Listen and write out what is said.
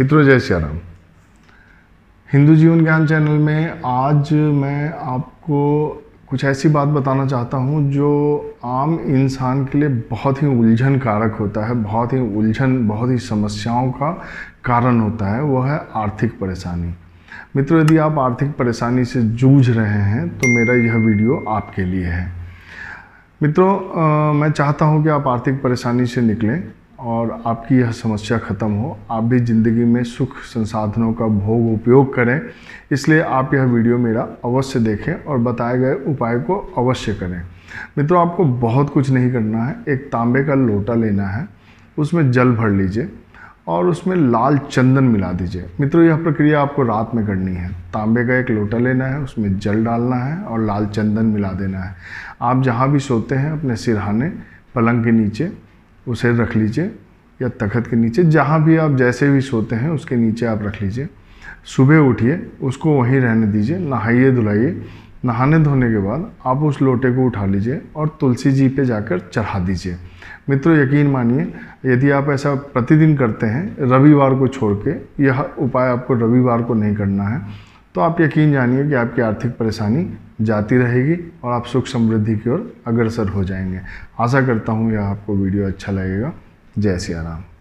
Heathrow जय श्याराम हिंदू जीवन ज्ञान चैनल में आज मैं आपको कुछ ऐसी बात बताना चाहता हूँ जो आम इंसान के लिए बहुत ही उलझन कारक होता है बहुत ही उलझन बहुत ही समस्याओं का कारण होता है वह है आर्थिक परेशानी मित्रों यदि आप आर्थिक परेशानी से जूझ रहे हैं तो मेरा यह वीडियो आपके लिए है मित्रों मैं चाहता हूँ कि आप आर्थिक परेशानी से निकलें और आपकी यह समस्या ख़त्म हो आप भी ज़िंदगी में सुख संसाधनों का भोग उपयोग करें इसलिए आप यह वीडियो मेरा अवश्य देखें और बताए गए उपाय को अवश्य करें मित्रों आपको बहुत कुछ नहीं करना है एक तांबे का लोटा लेना है उसमें जल भर लीजिए और उसमें लाल चंदन मिला दीजिए मित्रों यह प्रक्रिया आपको रात में करनी है तांबे का एक लोटा लेना है उसमें जल डालना है और लाल चंदन मिला देना है आप जहाँ भी सोते हैं अपने सिरहाने पलंग के नीचे उसे रख लीजिए या तखत के नीचे जहाँ भी आप जैसे भी सोते हैं उसके नीचे आप रख लीजिए सुबह उठिए उसको वहीं रहने दीजिए नहाइए धुलाइए नहाने धोने के बाद आप उस लोटे को उठा लीजिए और तुलसी जी पे जाकर चढ़ा दीजिए मित्रों यकीन मानिए यदि आप ऐसा प्रतिदिन करते हैं रविवार को छोड़ के यह उपाय आपको रविवार को नहीं करना है तो आप यकीन जानिए कि आपकी आर्थिक परेशानी जाती रहेगी और आप सुख समृद्धि की ओर अग्रसर हो जाएंगे आशा करता हूँ यह आपको वीडियो अच्छा लगेगा जय सिया राम